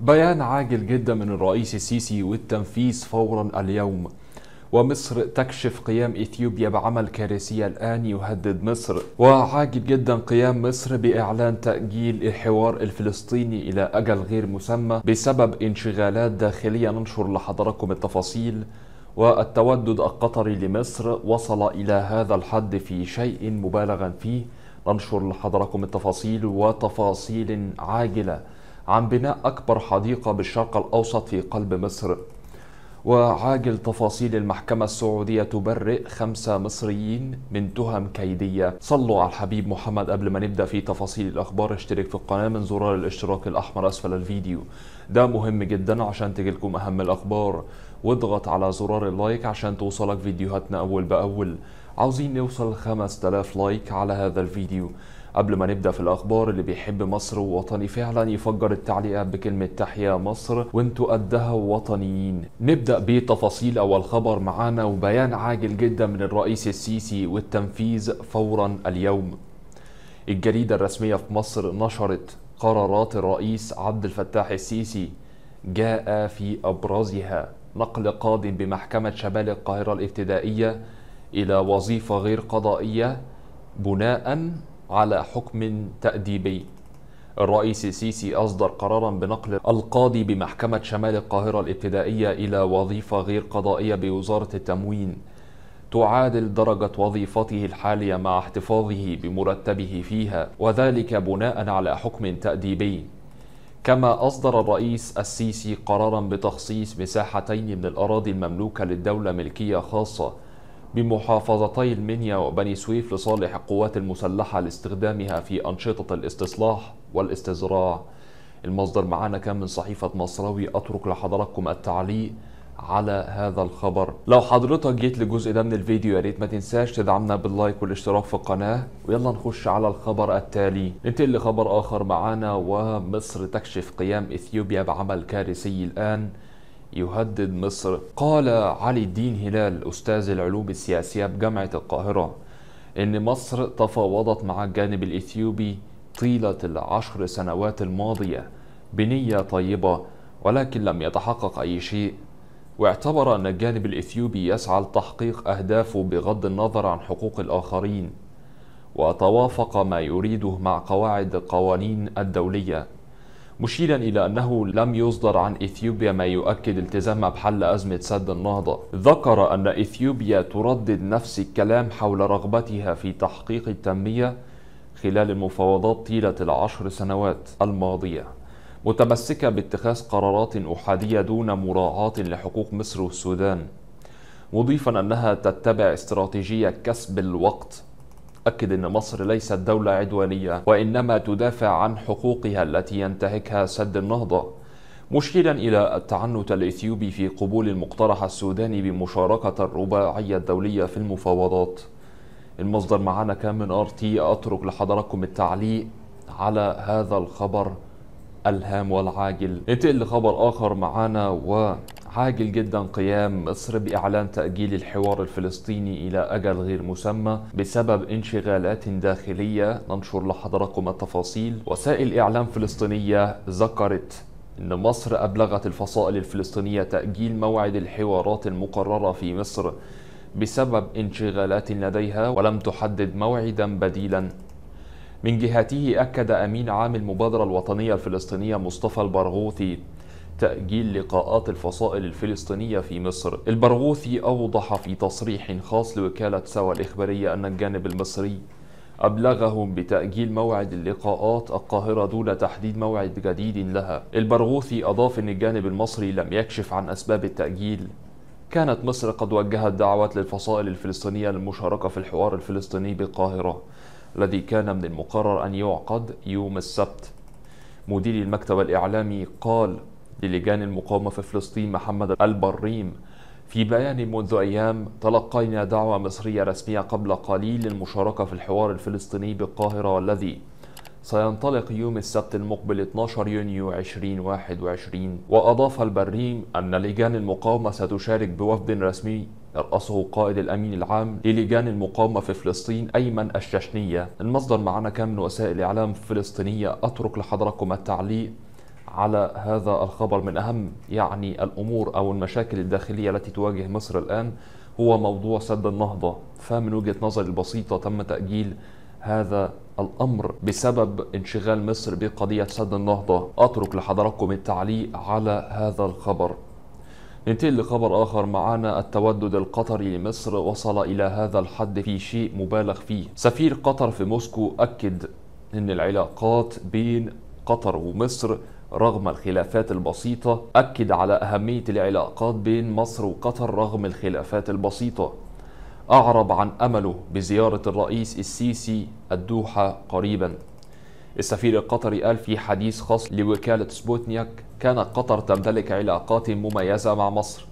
بيان عاجل جدا من الرئيس السيسي والتنفيذ فورا اليوم ومصر تكشف قيام اثيوبيا بعمل كارثي الان يهدد مصر وعاجل جدا قيام مصر باعلان تاجيل الحوار الفلسطيني الى اجل غير مسمى بسبب انشغالات داخليه ننشر لحضراتكم التفاصيل والتودد القطري لمصر وصل الى هذا الحد في شيء مبالغا فيه ننشر لحضراتكم التفاصيل وتفاصيل عاجله عن بناء أكبر حديقة بالشرق الأوسط في قلب مصر وعاجل تفاصيل المحكمة السعودية تبرئ خمسة مصريين من تهم كيدية صلوا على الحبيب محمد قبل ما نبدأ في تفاصيل الأخبار اشترك في القناة من زرار الاشتراك الأحمر أسفل الفيديو ده مهم جدا عشان تجيلكم أهم الأخبار واضغط على زرار اللايك عشان توصلك فيديوهاتنا أول بأول عاوزين نوصل 5000 لايك على هذا الفيديو قبل ما نبدا في الاخبار اللي بيحب مصر ووطني فعلا يفجر التعليقات بكلمه تحيا مصر وانتوا قدها وطنيين نبدا بتفاصيل اول خبر معانا وبيان عاجل جدا من الرئيس السيسي والتنفيذ فورا اليوم الجريده الرسميه في مصر نشرت قرارات الرئيس عبد الفتاح السيسي جاء في ابرزها نقل قادم بمحكمه شمال القاهره الابتدائيه الى وظيفه غير قضائيه بناء على حكم تأديبي الرئيس السيسي أصدر قرارا بنقل القاضي بمحكمة شمال القاهرة الابتدائية إلى وظيفة غير قضائية بوزارة التموين تعادل درجة وظيفته الحالية مع احتفاظه بمرتبه فيها وذلك بناء على حكم تأديبي كما أصدر الرئيس السيسي قرارا بتخصيص مساحتين من الأراضي المملوكة للدولة ملكية خاصة بمحافظتي المنيا وبني سويف لصالح القوات المسلحة لاستخدامها في أنشطة الاستصلاح والاستزراع المصدر معانا كان من صحيفة مصراوي أترك لحضراتكم التعليق على هذا الخبر لو حضرتك جيت للجزء ده من الفيديو يا ريت ما تنساش تدعمنا باللايك والاشتراك في القناة ويلا نخش على الخبر التالي ننتقل لخبر آخر معانا ومصر تكشف قيام إثيوبيا بعمل كارثي الآن يهدد مصر قال علي الدين هلال أستاذ العلوم السياسية بجامعة القاهرة إن مصر تفاوضت مع الجانب الإثيوبي طيلة العشر سنوات الماضية بنية طيبة ولكن لم يتحقق أي شيء واعتبر أن الجانب الإثيوبي يسعى لتحقيق أهدافه بغض النظر عن حقوق الآخرين وتوافق ما يريده مع قواعد القوانين الدولية مشيرا إلى أنه لم يصدر عن إثيوبيا ما يؤكد التزامها بحل أزمة سد النهضة ذكر أن إثيوبيا تردد نفس الكلام حول رغبتها في تحقيق التنمية خلال المفاوضات طيلة العشر سنوات الماضية متمسكة باتخاذ قرارات أحادية دون مراعاة لحقوق مصر والسودان مضيفا أنها تتبع استراتيجية كسب الوقت أكد أن مصر ليست دولة عدوانية وإنما تدافع عن حقوقها التي ينتهكها سد النهضة مشيرا إلى التعنت الإثيوبي في قبول المقترح السوداني بمشاركة الرباعية الدولية في المفاوضات المصدر معنا كان من ار تي أترك لحضراتكم التعليق على هذا الخبر الهام والعاجل انتقل لخبر آخر معنا و عاجل جدا قيام مصر بإعلان تأجيل الحوار الفلسطيني إلى أجل غير مسمى بسبب انشغالات داخلية ننشر لحضركم التفاصيل وسائل إعلام فلسطينية ذكرت إن مصر أبلغت الفصائل الفلسطينية تأجيل موعد الحوارات المقررة في مصر بسبب انشغالات لديها ولم تحدد موعدا بديلا من جهته أكد أمين عام المبادرة الوطنية الفلسطينية مصطفى البرغوثي تأجيل لقاءات الفصائل الفلسطينية في مصر البرغوثي أوضح في تصريح خاص لوكالة سوا الإخبارية أن الجانب المصري أبلغهم بتأجيل موعد اللقاءات القاهرة دون تحديد موعد جديد لها البرغوثي أضاف أن الجانب المصري لم يكشف عن أسباب التأجيل كانت مصر قد وجهت دعوات للفصائل الفلسطينية للمشاركة في الحوار الفلسطيني بالقاهرة الذي كان من المقرر أن يعقد يوم السبت مدير المكتب الإعلامي قال للجان المقاومة في فلسطين محمد البريم في بيان منذ أيام تلقينا دعوة مصرية رسمية قبل قليل للمشاركة في الحوار الفلسطيني بالقاهرة والذي سينطلق يوم السبت المقبل 12 يونيو 2021 وأضاف البريم أن لجان المقاومة ستشارك بوفد رسمي يرأسه قائد الأمين العام للجان المقاومة في فلسطين أيمن الششنية المصدر معنا كان من وسائل إعلام فلسطينية أترك لحضركم التعليق على هذا الخبر من أهم يعني الأمور أو المشاكل الداخلية التي تواجه مصر الآن هو موضوع سد النهضة فمن وجهة نظري البسيطة تم تأجيل هذا الأمر بسبب انشغال مصر بقضية سد النهضة أترك لحضراتكم التعليق على هذا الخبر ننتقل لخبر آخر معانا التودد القطري لمصر وصل إلى هذا الحد في شيء مبالغ فيه سفير قطر في موسكو أكد أن العلاقات بين قطر ومصر رغم الخلافات البسيطة أكد على أهمية العلاقات بين مصر وقطر رغم الخلافات البسيطة أعرب عن أمله بزيارة الرئيس السيسي الدوحة قريبا السفير القطري قال في حديث خاص لوكالة سبوتنياك كانت قطر تمتلك علاقات مميزة مع مصر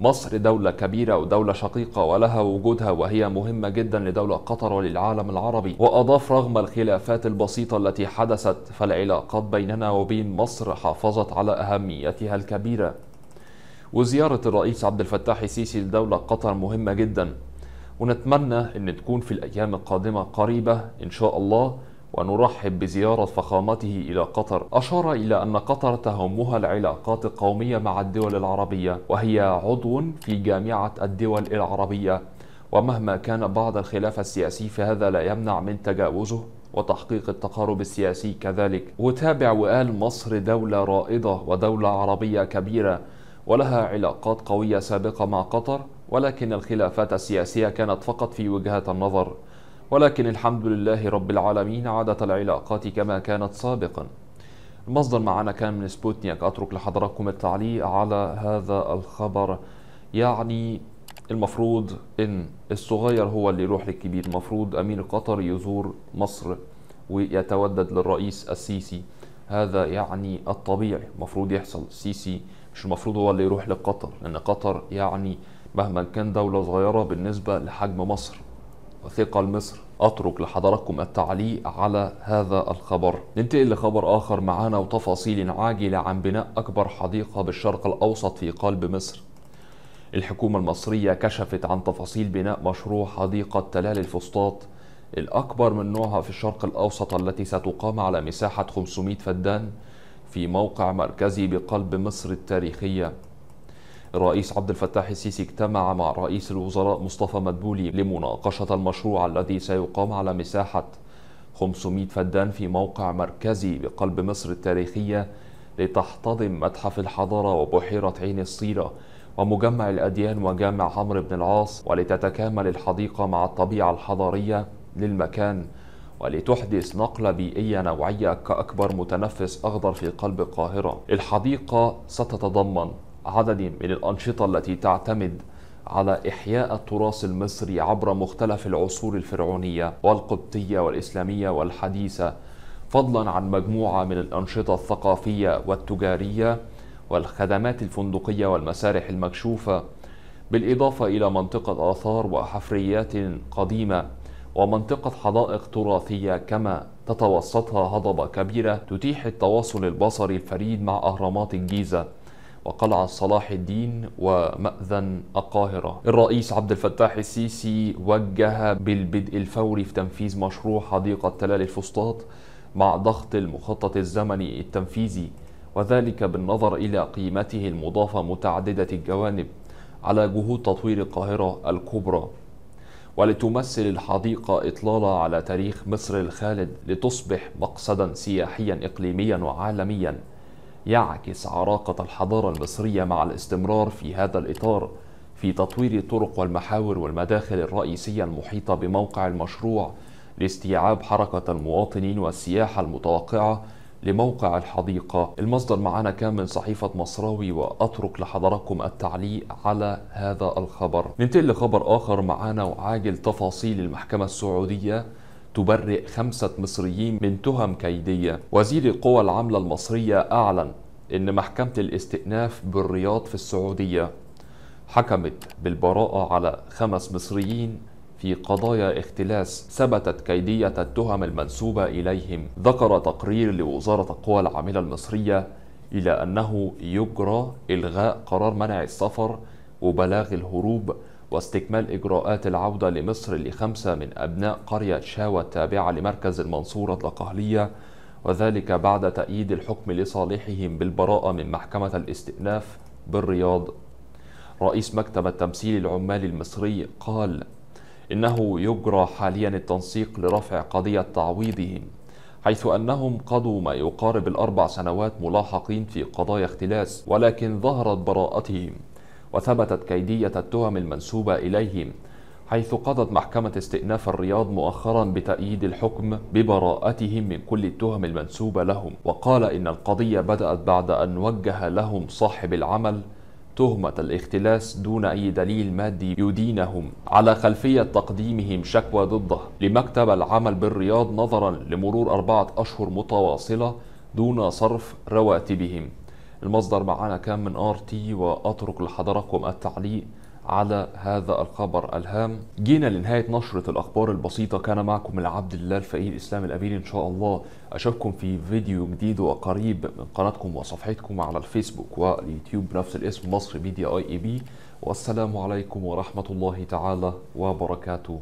مصر دولة كبيرة ودولة شقيقة ولها وجودها وهي مهمة جدا لدولة قطر وللعالم العربي وأضاف رغم الخلافات البسيطة التي حدثت فالعلاقات بيننا وبين مصر حافظت على أهميتها الكبيرة وزيارة الرئيس عبد الفتاح السيسي لدولة قطر مهمة جدا ونتمنى أن تكون في الأيام القادمة قريبة إن شاء الله ونرحب بزيارة فخامته إلى قطر أشار إلى أن قطر تهمها العلاقات القومية مع الدول العربية وهي عضو في جامعة الدول العربية ومهما كان بعض الخلاف السياسي فهذا لا يمنع من تجاوزه وتحقيق التقارب السياسي كذلك وتابع وقال مصر دولة رائدة ودولة عربية كبيرة ولها علاقات قوية سابقة مع قطر ولكن الخلافات السياسية كانت فقط في وجهات النظر ولكن الحمد لله رب العالمين عادت العلاقات كما كانت سابقا المصدر معنا كان من سبوتنيك أترك لحضراتكم التعليق على هذا الخبر يعني المفروض ان الصغير هو اللي يروح للكبير المفروض امير قطر يزور مصر ويتودد للرئيس السيسي هذا يعني الطبيعي المفروض يحصل السيسي مش المفروض هو اللي يروح لقطر لان قطر يعني مهما كان دولة صغيرة بالنسبة لحجم مصر وثقل لمصر أترك لحضراتكم التعليق على هذا الخبر ننتقل لخبر آخر معانا وتفاصيل عاجلة عن بناء أكبر حديقة بالشرق الأوسط في قلب مصر الحكومة المصرية كشفت عن تفاصيل بناء مشروع حديقة تلال الفسطاط الأكبر من نوعها في الشرق الأوسط التي ستقام على مساحة 500 فدان في موقع مركزي بقلب مصر التاريخية الرئيس عبد الفتاح السيسي اجتمع مع رئيس الوزراء مصطفى مدبولي لمناقشة المشروع الذي سيقام على مساحة 500 فدان في موقع مركزي بقلب مصر التاريخية لتحتضن متحف الحضارة وبحيرة عين الصيرة ومجمع الأديان وجامع عمرو بن العاص ولتتكامل الحديقة مع الطبيعة الحضارية للمكان ولتحدث نقلة بيئية نوعية كأكبر متنفس أخضر في قلب القاهرة الحديقة ستتضمن عدد من الأنشطة التي تعتمد على إحياء التراث المصري عبر مختلف العصور الفرعونية والقبطية والإسلامية والحديثة فضلا عن مجموعة من الأنشطة الثقافية والتجارية والخدمات الفندقية والمسارح المكشوفة بالإضافة إلى منطقة آثار وحفريات قديمة ومنطقة حدائق تراثية كما تتوسطها هضبة كبيرة تتيح التواصل البصري الفريد مع أهرامات الجيزة وقلعة صلاح الدين ومأذن القاهرة الرئيس عبد الفتاح السيسي وجه بالبدء الفوري في تنفيذ مشروع حديقة تلال الفسطاط مع ضغط المخطط الزمني التنفيذي وذلك بالنظر إلى قيمته المضافة متعددة الجوانب على جهود تطوير القاهرة الكبرى ولتمثل الحديقة إطلالة على تاريخ مصر الخالد لتصبح مقصدا سياحيا إقليميا وعالميا يعكس عراقة الحضارة المصرية مع الاستمرار في هذا الإطار في تطوير الطرق والمحاور والمداخل الرئيسية المحيطة بموقع المشروع لاستيعاب حركة المواطنين والسياحة المتوقعة لموقع الحديقة المصدر معنا كان من صحيفة مصراوي وأترك لحضراتكم التعليق على هذا الخبر ننتقل لخبر آخر معنا وعاجل تفاصيل المحكمة السعودية تبرئ خمسة مصريين من تهم كيدية وزير القوى العاملة المصرية أعلن أن محكمة الاستئناف بالرياض في السعودية حكمت بالبراءة على خمس مصريين في قضايا اختلاس ثبتت كيدية التهم المنسوبة إليهم ذكر تقرير لوزارة القوى العاملة المصرية إلى أنه يجرى إلغاء قرار منع السفر وبلاغ الهروب واستكمال إجراءات العودة لمصر لخمسة من أبناء قرية شاوة التابعة لمركز المنصورة الأقهلية وذلك بعد تأييد الحكم لصالحهم بالبراءة من محكمة الاستئناف بالرياض رئيس مكتب التمثيل العمال المصري قال إنه يجرى حاليا التنسيق لرفع قضية تعويضهم حيث أنهم قضوا ما يقارب الأربع سنوات ملاحقين في قضايا اختلاس ولكن ظهرت براءتهم وثبتت كيدية التهم المنسوبة إليهم حيث قضت محكمة استئناف الرياض مؤخرا بتأييد الحكم ببراءتهم من كل التهم المنسوبة لهم وقال إن القضية بدأت بعد أن وجه لهم صاحب العمل تهمة الاختلاس دون أي دليل مادي يدينهم على خلفية تقديمهم شكوى ضده لمكتب العمل بالرياض نظرا لمرور أربعة أشهر متواصلة دون صرف رواتبهم المصدر معانا كان من ار تي واترك لحضراتكم التعليق على هذا الخبر الهام جينا لنهاية نشرة الأخبار البسيطة كان معكم العبد الله الفقيه الإسلام الأمين إن شاء الله أشوفكم في فيديو جديد وقريب من قناتكم وصفحتكم على الفيسبوك واليوتيوب بنفس الاسم مصر ميديا اي اي بي والسلام عليكم ورحمة الله تعالى وبركاته